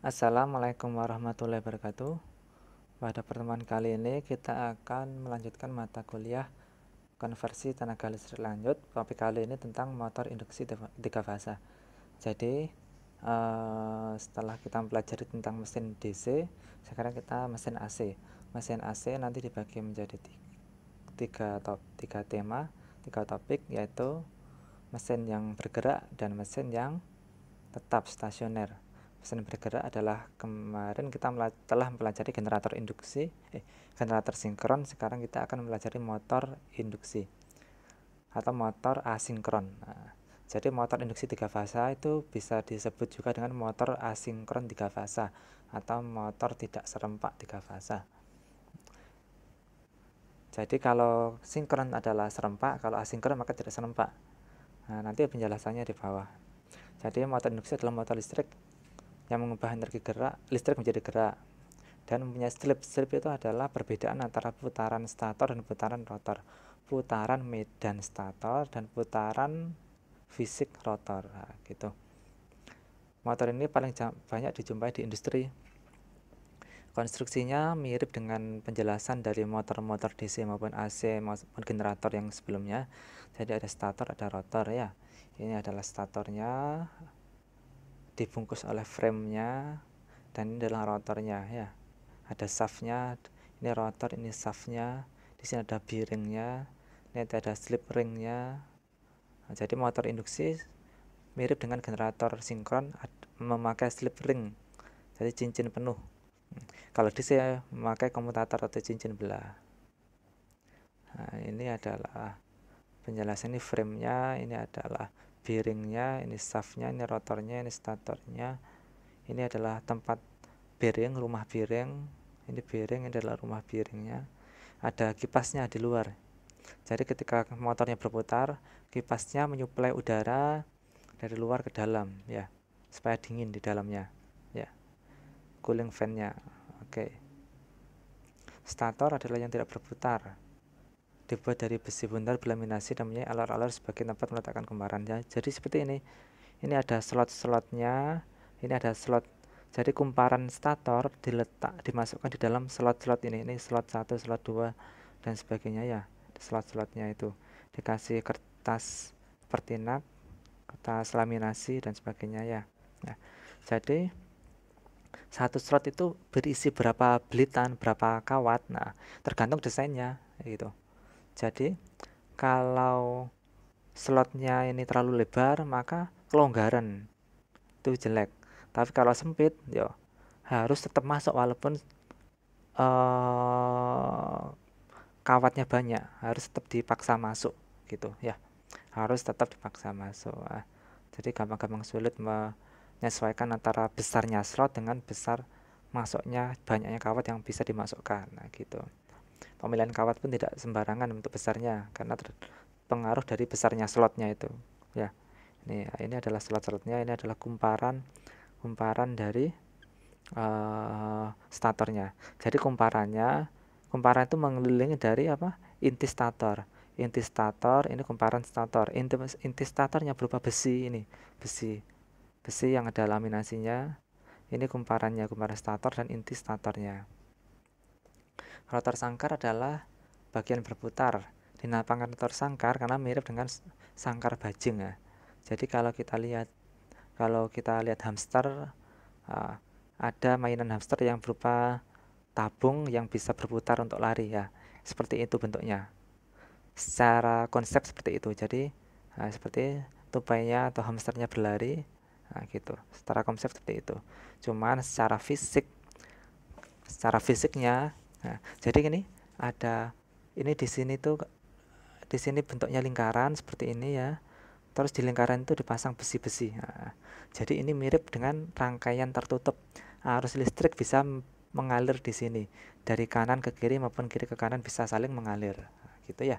Assalamualaikum warahmatullahi wabarakatuh. Pada pertemuan kali ini kita akan melanjutkan mata kuliah konversi tenaga listrik lanjut, tapi kali ini tentang motor induksi tiga fase. Jadi eh, setelah kita mempelajari tentang mesin DC, sekarang kita mesin AC. Mesin AC nanti dibagi menjadi tiga, top, tiga tema, tiga topik yaitu mesin yang bergerak dan mesin yang tetap stasioner. Mesin bergerak adalah kemarin kita telah mempelajari generator induksi, eh, generator sinkron. Sekarang kita akan mempelajari motor induksi atau motor asinkron. Nah, jadi motor induksi tiga fasa itu bisa disebut juga dengan motor asinkron tiga fasa atau motor tidak serempak tiga fasa. Jadi kalau sinkron adalah serempak, kalau asinkron maka tidak serempak. Nah, nanti penjelasannya di bawah. Jadi motor induksi adalah motor listrik yang mengubah energi gerak listrik menjadi gerak dan mempunyai slip slip itu adalah perbedaan antara putaran stator dan putaran rotor putaran medan stator dan putaran fisik rotor nah, gitu motor ini paling banyak dijumpai di industri konstruksinya mirip dengan penjelasan dari motor-motor DC maupun AC maupun generator yang sebelumnya jadi ada stator ada rotor ya ini adalah statornya dibungkus oleh framenya dan ini adalah rotornya ya ada shaftnya ini rotor ini shaftnya di sini ada bearingnya ini ada slip ringnya nah, jadi motor induksi mirip dengan generator sinkron memakai slip ring jadi cincin penuh hmm, kalau di saya memakai komutator atau cincin belah nah, ini adalah penjelasan ini framenya ini adalah bearingnya ini shaftnya ini rotornya ini statornya ini adalah tempat bearing rumah bearing ini bearing ini adalah rumah bearingnya ada kipasnya di luar jadi ketika motornya berputar kipasnya menyuplai udara dari luar ke dalam ya supaya dingin di dalamnya ya cooling fan-nya oke okay. stator adalah yang tidak berputar dibuat dari besi bundar berlaminasi punya alur-alur sebagai tempat meletakkan kumparannya. Jadi seperti ini. Ini ada slot-slotnya. Ini ada slot. Jadi kumparan stator diletak dimasukkan di dalam slot-slot ini. Ini slot 1, slot 2 dan sebagainya ya. Slot-slotnya itu dikasih kertas pertinak, kertas laminasi dan sebagainya ya. Nah, jadi satu slot itu berisi berapa belitan, berapa kawat. Nah, tergantung desainnya gitu. Jadi kalau slotnya ini terlalu lebar maka kelonggaran itu jelek. Tapi kalau sempit, ya harus tetap masuk walaupun uh, kawatnya banyak, harus tetap dipaksa masuk gitu ya. Harus tetap dipaksa masuk. Nah, jadi gampang-gampang sulit menyesuaikan antara besarnya slot dengan besar masuknya banyaknya kawat yang bisa dimasukkan. Nah, gitu pemilihan kawat pun tidak sembarangan untuk besarnya karena pengaruh dari besarnya slotnya itu ya ini ini adalah slot-slotnya ini adalah kumparan kumparan dari uh, statornya jadi kumparannya kumparan itu mengelilingi dari apa inti stator inti stator ini kumparan stator inti, inti statornya berupa besi ini besi besi yang ada laminasinya ini kumparannya kumparan stator dan inti statornya rotor sangkar adalah bagian berputar dinamakan rotor sangkar karena mirip dengan sangkar bajing ya. Jadi kalau kita lihat kalau kita lihat hamster ada mainan hamster yang berupa tabung yang bisa berputar untuk lari ya. Seperti itu bentuknya. Secara konsep seperti itu. Jadi seperti tupainya atau hamsternya berlari nah, gitu secara konsep seperti itu cuman secara fisik secara fisiknya Nah, jadi ini ada ini di sini tuh di sini bentuknya lingkaran seperti ini ya. Terus di lingkaran itu dipasang besi-besi. Nah, jadi ini mirip dengan rangkaian tertutup. Nah, arus listrik bisa mengalir di sini dari kanan ke kiri maupun kiri ke kanan bisa saling mengalir. Nah, gitu ya.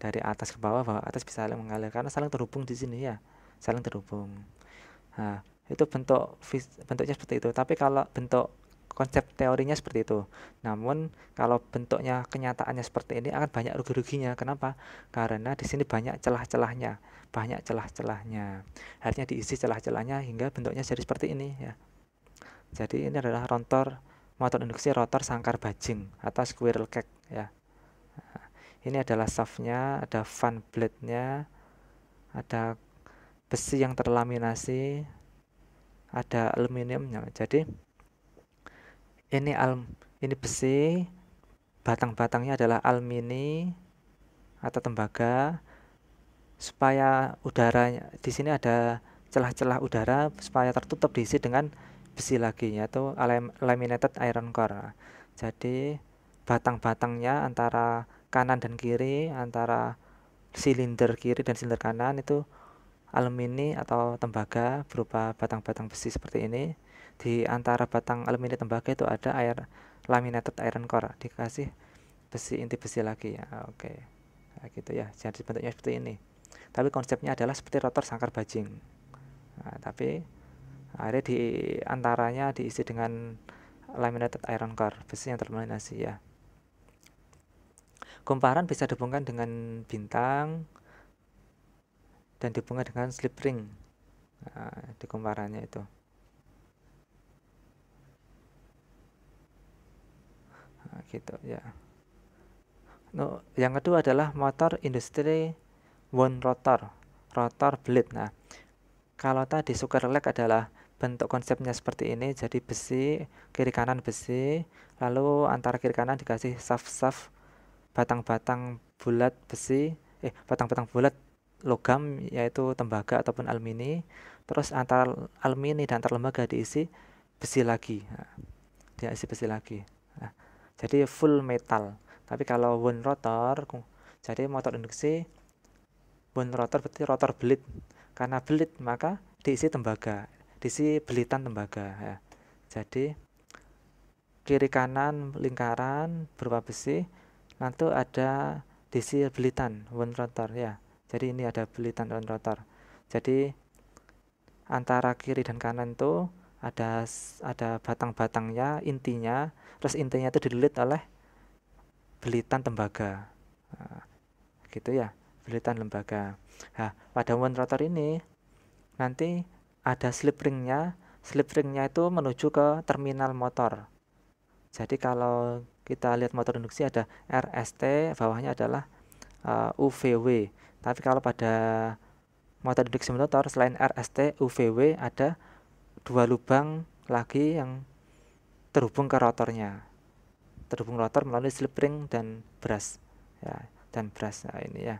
Dari atas ke bawah, bawah atas bisa saling mengalir karena saling terhubung di sini ya. Saling terhubung. Nah, itu bentuk bentuknya seperti itu. Tapi kalau bentuk konsep teorinya seperti itu. Namun kalau bentuknya kenyataannya seperti ini akan banyak rugi-ruginya. Kenapa? Karena di sini banyak celah-celahnya, banyak celah-celahnya. Akhirnya diisi celah-celahnya hingga bentuknya jadi seperti ini ya. Jadi ini adalah rotor motor induksi rotor sangkar bajing atau squirrel cake ya. Ini adalah shaftnya, ada fan blade-nya, ada besi yang terlaminasi, ada aluminiumnya. Jadi ini al ini besi batang-batangnya adalah alumini atau tembaga supaya udaranya di sini ada celah-celah udara supaya tertutup diisi dengan besi lagi yaitu laminated iron core. Jadi batang-batangnya antara kanan dan kiri antara silinder kiri dan silinder kanan itu alumini atau tembaga berupa batang-batang besi seperti ini di antara batang aluminium tembaga itu ada air laminated iron core dikasih besi inti besi lagi ya oke okay. nah, gitu ya jadi bentuknya seperti ini tapi konsepnya adalah seperti rotor sangkar bajing nah, tapi akhirnya di antaranya diisi dengan laminated iron core besi yang terlaminasi ya kumparan bisa dihubungkan dengan bintang dan dihubungkan dengan slip ring nah, di kumparannya itu nah, gitu ya no, yang kedua adalah motor industri one rotor rotor blade nah kalau tadi sugar leg adalah bentuk konsepnya seperti ini jadi besi kiri kanan besi lalu antara kiri kanan dikasih saf-saf batang-batang bulat besi eh batang-batang bulat logam yaitu tembaga ataupun alumini terus antara alumini dan antar lembaga diisi besi lagi nah, diisi besi lagi nah, jadi full metal tapi kalau one rotor jadi motor induksi one rotor berarti rotor belit karena belit maka diisi tembaga diisi belitan tembaga ya. jadi kiri kanan lingkaran berupa besi nanti ada diisi belitan one rotor ya jadi ini ada belitan one rotor jadi antara kiri dan kanan tuh ada ada batang-batangnya intinya terus intinya itu dililit oleh belitan tembaga nah, gitu ya belitan lembaga nah pada wound rotor ini nanti ada slip ringnya slip ringnya itu menuju ke terminal motor jadi kalau kita lihat motor induksi ada RST bawahnya adalah uh, eh, UVW tapi kalau pada motor induksi motor selain RST UVW ada dua lubang lagi yang terhubung ke rotornya terhubung rotor melalui slip ring dan brass, ya dan brush nah, ini ya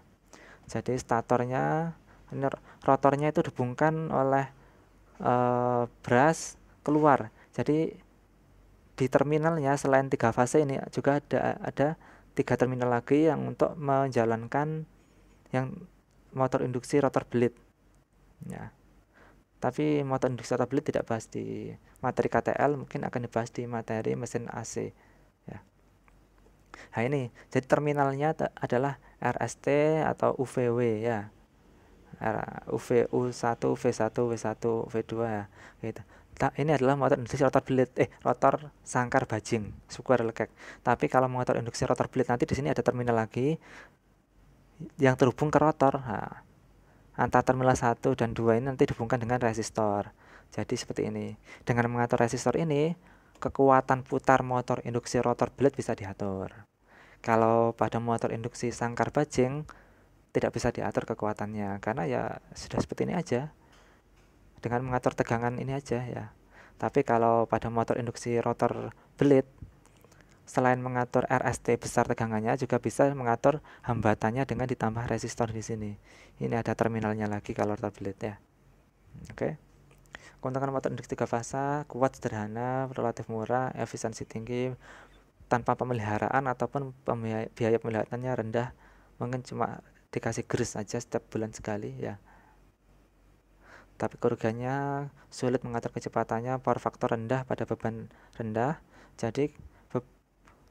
jadi statornya ini rotornya itu dihubungkan oleh e, brush keluar jadi di terminalnya selain tiga fase ini juga ada ada tiga terminal lagi yang untuk menjalankan yang motor induksi rotor belit ya tapi motor induk tablet tidak bahas di materi KTL, mungkin akan dibahas di materi mesin AC. Ya. Nah ini, jadi terminalnya adalah RST atau UVW ya. UV U1, V1, W1, V2 ya. Gitu. Nah, ini adalah motor induksi rotor blade eh rotor sangkar bajing square lekek. Tapi kalau motor induksi rotor blade nanti di sini ada terminal lagi yang terhubung ke rotor. Nah, antara terminal 1 dan 2 ini nanti dihubungkan dengan resistor. Jadi seperti ini. Dengan mengatur resistor ini, kekuatan putar motor induksi rotor blade bisa diatur. Kalau pada motor induksi sangkar bajing, tidak bisa diatur kekuatannya karena ya sudah seperti ini aja. Dengan mengatur tegangan ini aja ya. Tapi kalau pada motor induksi rotor blade selain mengatur RST besar tegangannya juga bisa mengatur hambatannya dengan ditambah resistor di sini. Ini ada terminalnya lagi kalau tablet ya. Oke. Okay. Kontakan motor induk tiga fasa kuat sederhana, relatif murah, efisiensi tinggi, tanpa pemeliharaan ataupun biaya pemeliharaannya rendah, mungkin cuma dikasih grease aja setiap bulan sekali ya. Tapi kerugiannya sulit mengatur kecepatannya, power factor rendah pada beban rendah, jadi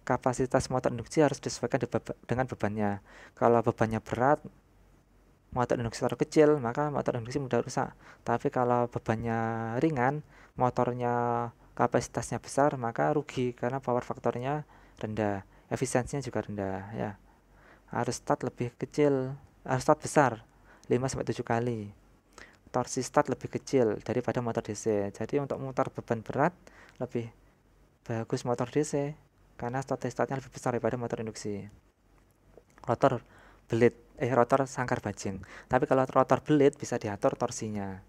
kapasitas motor induksi harus disesuaikan dengan bebannya. Kalau bebannya berat, motor induksi terlalu kecil, maka motor induksi mudah rusak. Tapi kalau bebannya ringan, motornya kapasitasnya besar, maka rugi karena power faktornya rendah, efisiensinya juga rendah ya. Harus start lebih kecil, harus start besar, 5 sampai 7 kali. Torsi start lebih kecil daripada motor DC. Jadi untuk motor beban berat lebih bagus motor DC karena start-startnya lebih besar daripada motor induksi. Rotor belit, eh rotor sangkar bajing. Tapi kalau rotor belit bisa diatur torsinya.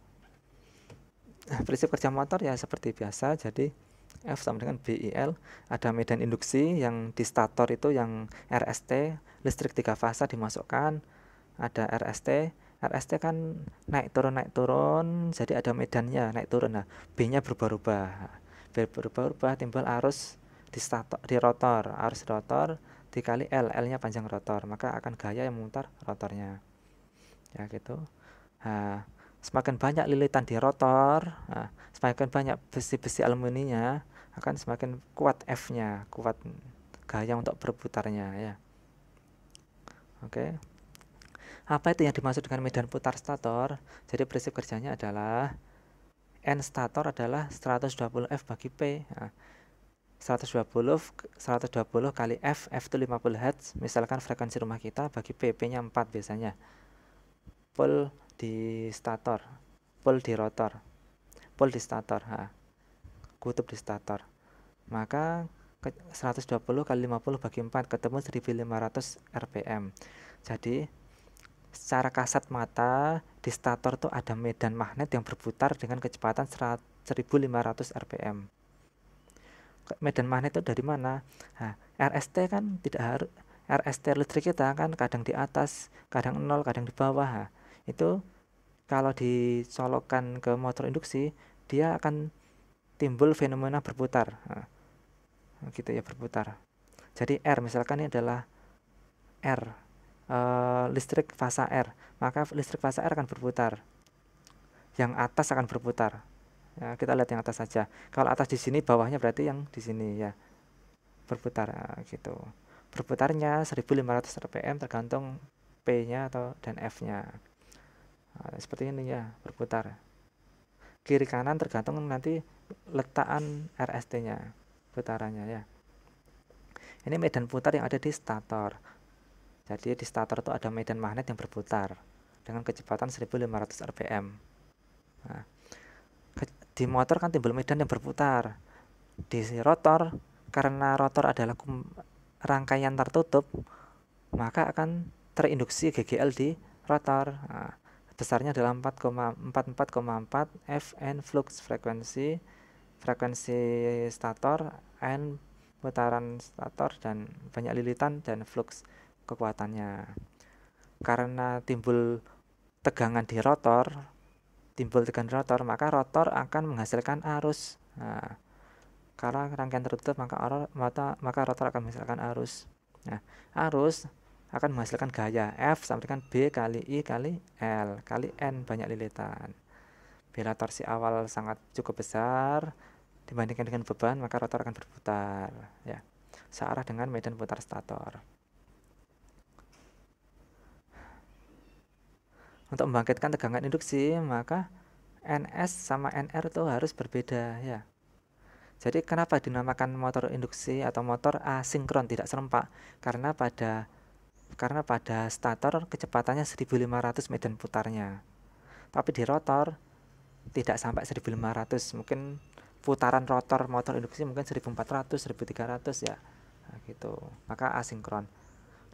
Nah, prinsip kerja motor ya seperti biasa, jadi F sama dengan BIL, ada medan induksi yang di stator itu yang RST, listrik tiga fasa dimasukkan, ada RST, RST kan naik turun naik turun, jadi ada medannya naik turun. Nah, B-nya berubah-ubah. B nya berubah ubah berubah ubah timbul arus di, stator, di rotor arus rotor dikali L L nya panjang rotor maka akan gaya yang memutar rotornya ya gitu nah, semakin banyak lilitan di rotor nah, semakin banyak besi-besi aluminiumnya akan semakin kuat F nya kuat gaya untuk berputarnya ya oke apa itu yang dimaksud dengan medan putar stator? Jadi prinsip kerjanya adalah N stator adalah 120F bagi P. Nah, 120 120 kali f f itu 50 Hz misalkan frekuensi rumah kita bagi pp nya 4 biasanya pole di stator pole di rotor pole di stator ha. kutub di stator maka 120 kali 50 bagi 4 ketemu 1500 rpm jadi secara kasat mata di stator tuh ada medan magnet yang berputar dengan kecepatan 1500 rpm medan magnet itu dari mana nah, RST kan tidak harus RST listrik kita kan kadang di atas kadang nol kadang di bawah nah, itu kalau dicolokkan ke motor induksi dia akan timbul fenomena berputar nah, gitu ya berputar jadi R misalkan ini adalah R e, listrik fasa R maka listrik fasa R akan berputar yang atas akan berputar ya, kita lihat yang atas saja kalau atas di sini bawahnya berarti yang di sini ya berputar ah, gitu berputarnya 1500 rpm tergantung p nya atau dan f nya nah, seperti ini ya berputar kiri kanan tergantung nanti letakan rst nya putarannya ya ini medan putar yang ada di stator jadi di stator itu ada medan magnet yang berputar dengan kecepatan 1500 rpm nah, di motor kan timbul medan yang berputar di rotor karena rotor adalah rangkaian tertutup maka akan terinduksi GGL di rotor nah, besarnya adalah 4,44,4 FN flux frekuensi frekuensi stator N putaran stator dan banyak lilitan dan flux kekuatannya karena timbul tegangan di rotor timbul tekan rotor, maka rotor akan menghasilkan arus. Nah, karena rangkaian tertutup, maka, maka, maka rotor akan menghasilkan arus. Nah, arus akan menghasilkan gaya F sama dengan B kali I kali L kali N banyak lilitan. Bila torsi awal sangat cukup besar dibandingkan dengan beban, maka rotor akan berputar. Ya, searah dengan medan putar stator. Untuk membangkitkan tegangan induksi, maka NS sama NR itu harus berbeda ya. Jadi kenapa dinamakan motor induksi atau motor asinkron tidak serempak? Karena pada karena pada stator kecepatannya 1500 medan putarnya. Tapi di rotor tidak sampai 1500, mungkin putaran rotor motor induksi mungkin 1400, 1300 ya. Nah, gitu. Maka asinkron.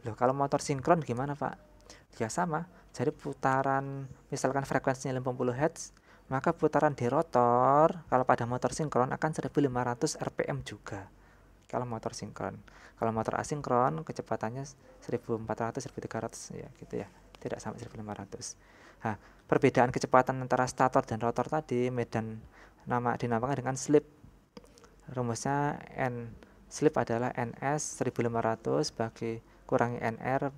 Loh, kalau motor sinkron gimana, Pak? Ya sama, jadi putaran misalkan frekuensinya 50 Hz, maka putaran di rotor kalau pada motor sinkron akan 1500 rpm juga kalau motor sinkron. Kalau motor asinkron kecepatannya 1400 1300 ya gitu ya. Tidak sampai 1500. Nah, perbedaan kecepatan antara stator dan rotor tadi medan nama dinamakan dengan slip. Rumusnya N slip adalah NS 1500 bagi kurangi NR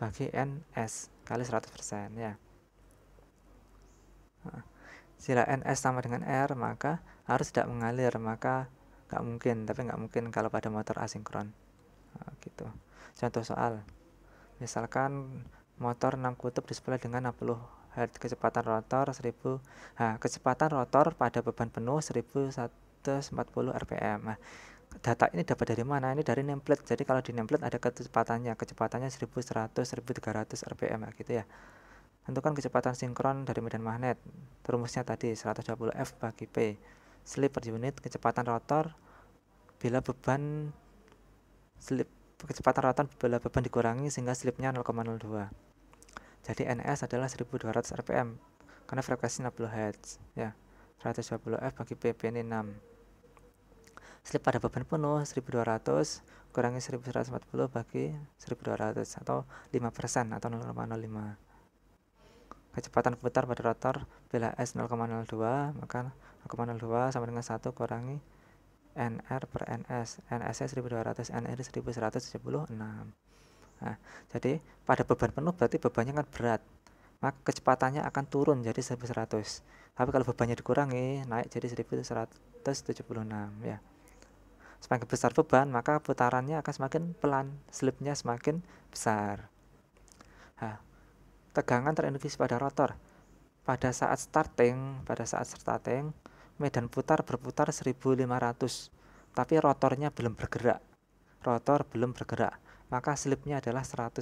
bagi NS kali 100% ya. sila n NS sama dengan R maka harus tidak mengalir maka nggak mungkin tapi nggak mungkin kalau pada motor asinkron nah, gitu contoh soal misalkan motor 6 kutub display dengan 60 Hz kecepatan rotor 1000 nah, kecepatan rotor pada beban penuh 1140 rpm nah, data ini dapat dari mana? Ini dari template. Jadi kalau di template ada kecepatannya, kecepatannya 1100, 1300 rpm gitu ya. Tentukan kecepatan sinkron dari medan magnet. Rumusnya tadi 120 F bagi P. Slip per unit kecepatan rotor bila beban slip kecepatan rotor bila beban dikurangi sehingga slipnya 0,02. Jadi NS adalah 1200 rpm karena frekuensi 60 Hz ya. 120 F bagi p ini 6 slip pada beban penuh 1200 kurangi 1140 bagi 1200 atau 5% atau 0,05 kecepatan putar pada rotor bila S 0,02 maka 0,02 sama dengan 1 kurangi NR per NS NS 1200 NR 1176 nah, jadi pada beban penuh berarti bebannya kan berat maka kecepatannya akan turun jadi 1100 tapi kalau bebannya dikurangi naik jadi 1176 ya Semakin besar beban, maka putarannya akan semakin pelan, slipnya semakin besar. Nah, tegangan terinduksi pada rotor. Pada saat starting, pada saat starting, medan putar berputar 1500, tapi rotornya belum bergerak. Rotor belum bergerak, maka slipnya adalah 100%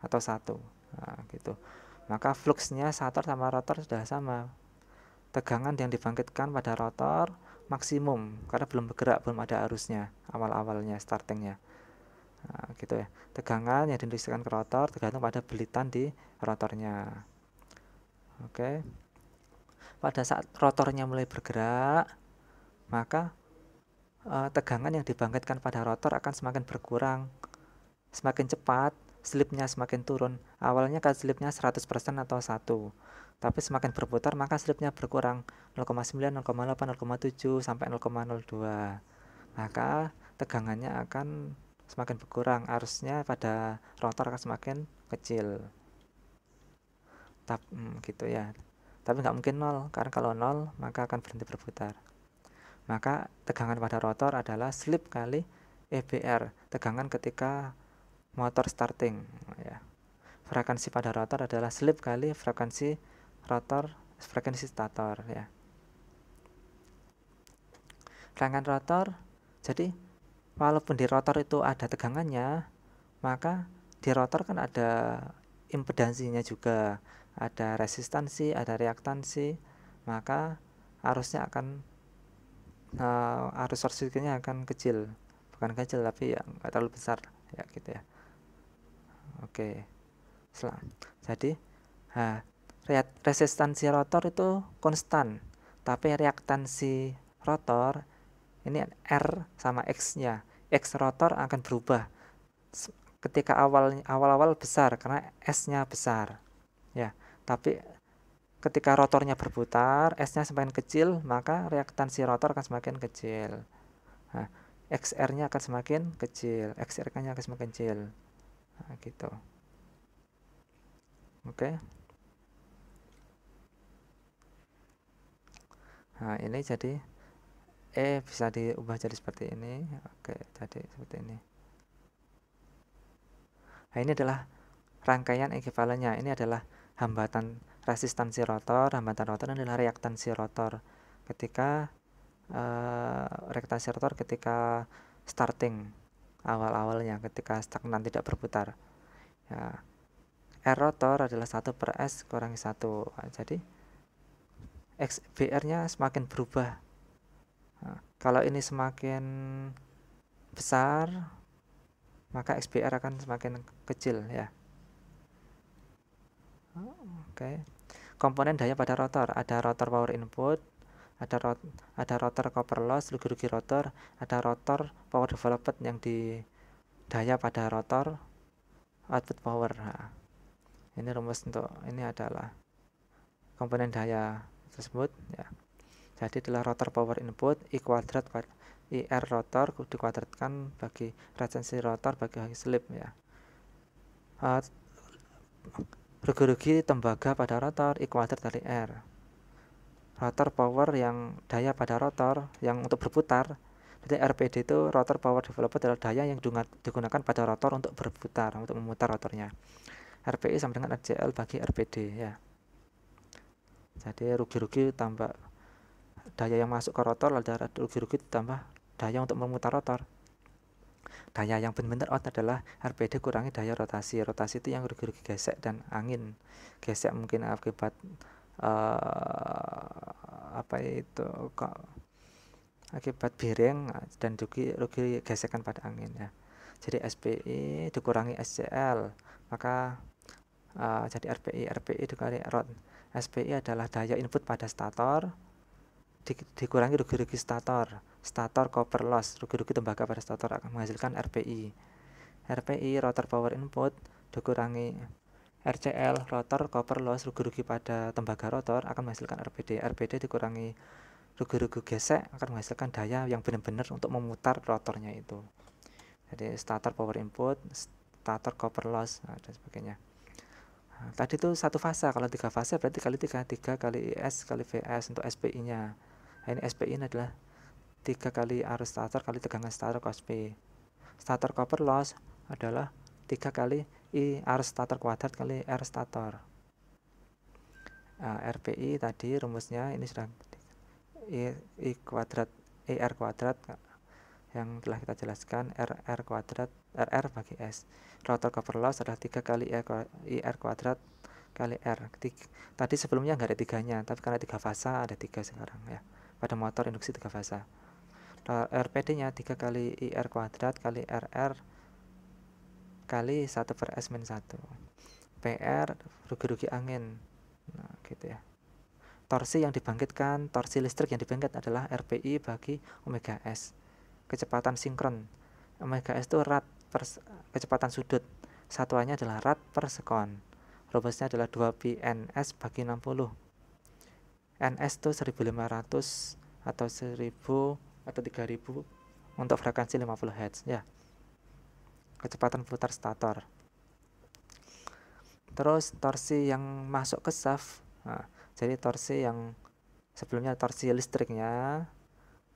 atau satu Nah, gitu. Maka fluxnya stator sama rotor sudah sama. Tegangan yang dibangkitkan pada rotor maksimum karena belum bergerak belum ada arusnya awal-awalnya startingnya nah, gitu ya tegangan yang diindustrikan ke rotor tergantung pada belitan di rotornya oke pada saat rotornya mulai bergerak maka eh, tegangan yang dibangkitkan pada rotor akan semakin berkurang semakin cepat slipnya semakin turun awalnya kan slipnya 100% atau 1 tapi semakin berputar maka slipnya berkurang 0,9, 0,8, 0,7 sampai 0,02. Maka tegangannya akan semakin berkurang, arusnya pada rotor akan semakin kecil. Tap, hmm, gitu ya. Tapi nggak mungkin nol, karena kalau nol maka akan berhenti berputar. Maka tegangan pada rotor adalah slip kali EBR, tegangan ketika motor starting. Ya. Frekuensi pada rotor adalah slip kali frekuensi rotor frekuensi stator ya rangkaian rotor jadi walaupun di rotor itu ada tegangannya maka di rotor kan ada impedansinya juga ada resistansi ada reaktansi maka arusnya akan uh, arus sirkuitnya akan kecil bukan kecil tapi ya nggak terlalu besar ya gitu ya oke okay. selang jadi nah, resistansi rotor itu konstan tapi reaktansi rotor ini R sama X nya X rotor akan berubah ketika awal awal-awal besar karena S-nya besar ya tapi ketika rotornya berputar S-nya semakin kecil maka reaktansi rotor akan semakin kecil nah, XR-nya akan semakin kecil XR-nya akan semakin kecil nah, gitu oke okay. nah, ini jadi E bisa diubah jadi seperti ini oke jadi seperti ini nah ini adalah rangkaian ekivalennya ini adalah hambatan resistansi rotor hambatan rotor adalah reaktansi rotor ketika uh, reaktansi rotor ketika starting awal-awalnya ketika stagnan tidak berputar ya R rotor adalah 1 per S kurang 1 jadi XBR-nya semakin berubah. Nah, kalau ini semakin besar, maka XBR akan semakin kecil ya. Oke. Okay. Komponen daya pada rotor, ada rotor power input, ada rot ada rotor copper loss, rugi-rugi rotor, ada rotor power development yang di daya pada rotor output power. Nah, ini rumus untuk ini adalah komponen daya tersebut ya. Jadi adalah rotor power input I kuadrat IR rotor dikuadratkan bagi resensi rotor bagi slip ya. rugi-rugi tembaga pada rotor I kuadrat dari R. Rotor power yang daya pada rotor yang untuk berputar. Jadi RPD itu rotor power developer adalah daya yang digunakan pada rotor untuk berputar, untuk memutar rotornya. RPI sama dengan RJL bagi RPD ya jadi rugi-rugi tambah daya yang masuk ke rotor ada rugi-rugi tambah daya untuk memutar rotor daya yang benar-benar out adalah RPD kurangi daya rotasi rotasi itu yang rugi-rugi gesek dan angin gesek mungkin akibat uh, apa itu kok akibat bireng dan rugi rugi gesekan pada angin ya jadi SPI dikurangi SCL maka uh, jadi RPI RPI dikali ROT SPI adalah daya input pada stator di, dikurangi rugi-rugi stator stator copper loss rugi-rugi tembaga pada stator akan menghasilkan RPI RPI rotor power input dikurangi RCL rotor copper loss rugi-rugi pada tembaga rotor akan menghasilkan RPD RPD dikurangi rugi-rugi gesek akan menghasilkan daya yang benar-benar untuk memutar rotornya itu jadi stator power input stator copper loss nah, dan sebagainya tadi itu satu fase kalau tiga fase berarti kali tiga tiga kali IS kali VS untuk SPI nya nah, ini SPI ini adalah tiga kali arus starter kali tegangan starter cos p starter copper loss adalah tiga kali I arus starter kuadrat kali R starter nah, RPI tadi rumusnya ini sudah I, I kuadrat IR kuadrat yang telah kita jelaskan RR kuadrat RR bagi S. rotor cover loss adalah 3 kali IR kuadrat kali R. Tadi sebelumnya nggak ada tiganya, tapi karena tiga fasa ada tiga sekarang ya. Pada motor induksi tiga fasa. Nah, RPD-nya 3 kali IR kuadrat kali RR kali 1 per S min 1. PR rugi-rugi angin. Nah, gitu ya. Torsi yang dibangkitkan, torsi listrik yang dibangkit adalah RPI bagi omega S. Kecepatan sinkron. Omega S itu rat per kecepatan sudut. Satuannya adalah rad per sekon. Robustnya adalah 2 pi ns bagi 60. ns itu 1500 atau 1000 atau 3000 untuk frekuensi 50 Hz ya. Kecepatan putar stator. Terus torsi yang masuk ke shaft. Nah, jadi torsi yang sebelumnya torsi listriknya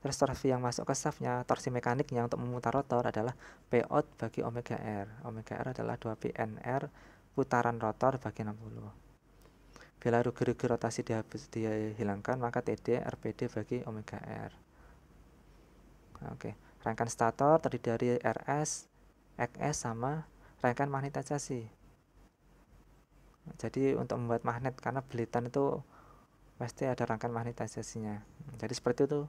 restorasi yang masuk ke shaftnya, torsi mekaniknya untuk memutar rotor adalah P out bagi omega R. Omega R adalah 2PNR putaran rotor bagi 60. Bila rugi-rugi rotasi dihilangkan, maka TD RPD bagi omega R. Oke, rangkaian stator terdiri dari RS, XS sama rangkaian magnetisasi. Jadi untuk membuat magnet karena belitan itu pasti ada rangkaian magnetisasinya. Jadi seperti itu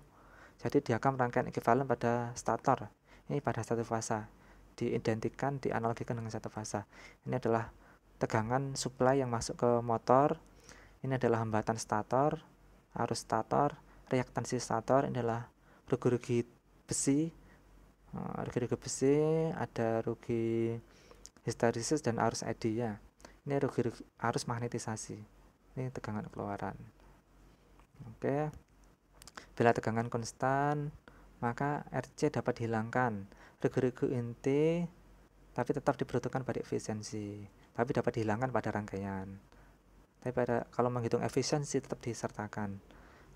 jadi akan rangkaian ekivalen pada stator. Ini pada satu fasa diidentikan, dianalogikan dengan satu fasa. Ini adalah tegangan supply yang masuk ke motor. Ini adalah hambatan stator, arus stator, reaktansi stator. Ini adalah rugi-rugi besi, eh, rugi-rugi besi, ada rugi histeresis dan arus eddy ya. Ini rugi, rugi arus magnetisasi. Ini tegangan keluaran. Oke. Okay. Bila tegangan konstan, maka RC dapat dihilangkan. Regu-regu inti tapi tetap diperuntukkan pada efisiensi, tapi dapat dihilangkan pada rangkaian. Tapi pada kalau menghitung efisiensi tetap disertakan.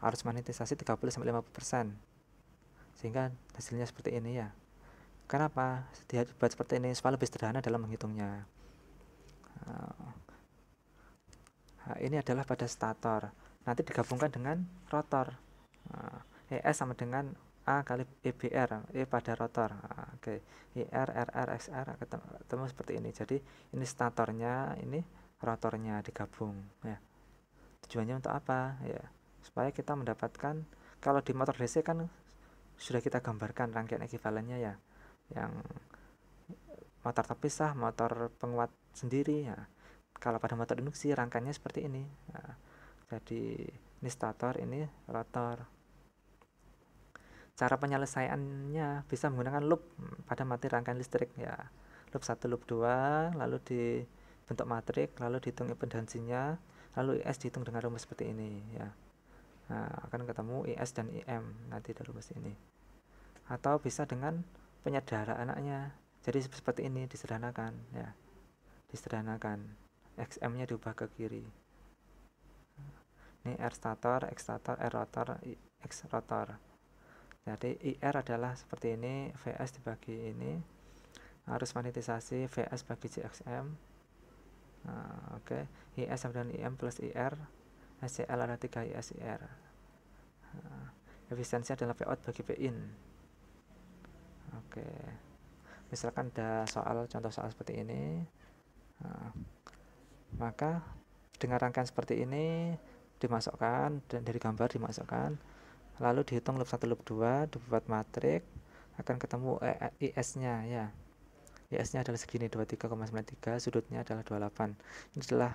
Arus magnetisasi 30 50%. Sehingga hasilnya seperti ini ya. Kenapa? Dia dibuat seperti ini supaya lebih sederhana dalam menghitungnya. Nah, ini adalah pada stator. Nanti digabungkan dengan rotor. Ah, ES sama dengan A kali EBR E pada rotor ah, oke okay. IR RR XR ketemu, ketemu seperti ini jadi ini statornya ini rotornya digabung ya tujuannya untuk apa ya supaya kita mendapatkan kalau di motor DC kan sudah kita gambarkan rangkaian ekivalennya ya yang motor terpisah motor penguat sendiri ya kalau pada motor induksi rangkaiannya seperti ini ya. jadi ini stator ini rotor Cara penyelesaiannya bisa menggunakan loop hmm, pada mati rangkaian listrik ya. Loop satu loop dua lalu dibentuk matrik, lalu dihitung impedansinya, lalu IS dihitung dengan rumus seperti ini ya. Nah, akan ketemu IS dan IM nanti dari rumus ini. Atau bisa dengan penyadara anaknya. Jadi seperti ini disederhanakan ya. Disederhanakan. XM-nya diubah ke kiri ini R stator, X stator, R rotor, X rotor jadi IR adalah seperti ini VS dibagi ini arus magnetisasi VS bagi JXM nah, oke okay. IS sama dengan IM plus IR SCL ada 3 ISIR, nah, efisiensi adalah Pout bagi VIn, oke okay. misalkan ada soal contoh soal seperti ini nah, maka dengan rangkaian seperti ini dimasukkan dan dari gambar dimasukkan lalu dihitung loop 1 loop 2 dibuat matrik akan ketemu eh, eh, IS-nya ya IS-nya adalah segini 23,93 sudutnya adalah 28 ini adalah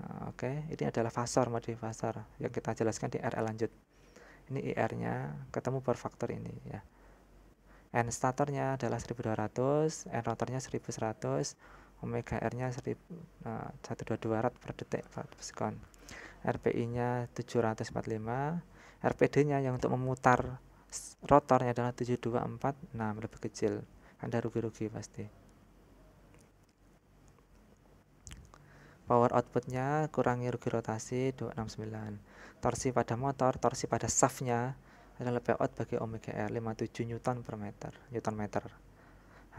eh, oke okay, ini adalah fasor modif fasor yang kita jelaskan di RL lanjut ini IR-nya ketemu per faktor ini ya N nya adalah 1200 N rotornya 1100 Omega R-nya 122 rad per detik per sekon RPI-nya 745 RPD-nya yang untuk memutar rotornya adalah 7246 nah, lebih kecil Anda rugi-rugi pasti power outputnya kurangi rugi rotasi 269 torsi pada motor torsi pada shaftnya adalah payout bagi Omega R 57 Newton per meter Newton meter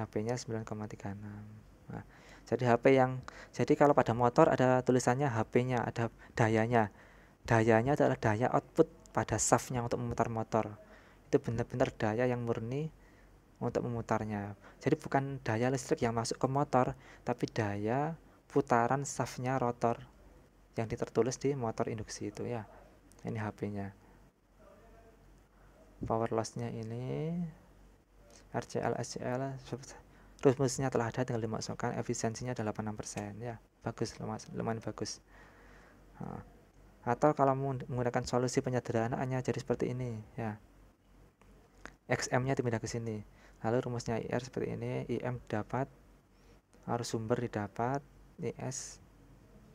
HP-nya 9,36 nah, jadi HP yang jadi kalau pada motor ada tulisannya HP-nya ada dayanya dayanya adalah daya output pada safnya untuk memutar motor itu benar-benar daya yang murni untuk memutarnya jadi bukan daya listrik yang masuk ke motor tapi daya putaran safnya rotor yang ditertulis di motor induksi itu ya ini HP-nya power loss-nya ini RCL SCL rumusnya telah ada tinggal dimasukkan efisiensinya adalah 86% ya bagus lumayan bagus nah atau kalau menggunakan solusi penyederhanaannya jadi seperti ini ya XM-nya dipindah ke sini lalu rumusnya IR seperti ini IM dapat arus sumber didapat IS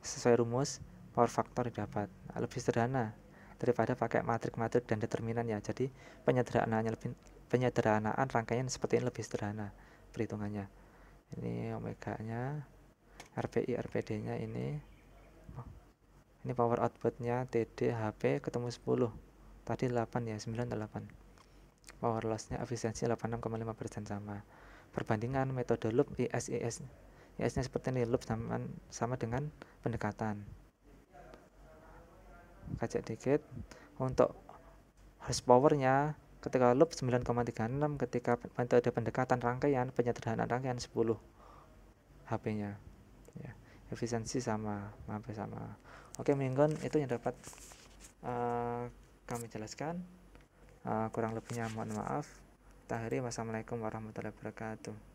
sesuai rumus power factor didapat lebih sederhana daripada pakai matrik-matrik dan determinan ya jadi penyederhanaannya lebih penyederhanaan rangkaian seperti ini lebih sederhana perhitungannya ini omega nya RPI RPD nya ini ini power outputnya TD HP ketemu 10 tadi 8 ya 9 dan power lossnya efisiensi 86,5% sama perbandingan metode loop IS IS IS nya seperti ini loop sama, sama dengan pendekatan kacak dikit untuk horsepowernya ketika loop 9,36 ketika metode pendekatan rangkaian penyederhanaan rangkaian 10 HP nya ya, efisiensi sama HP ya, sama Oke, mingguan itu yang dapat uh, kami jelaskan. Uh, kurang lebihnya mohon maaf. Tahiri, wassalamualaikum warahmatullahi wabarakatuh.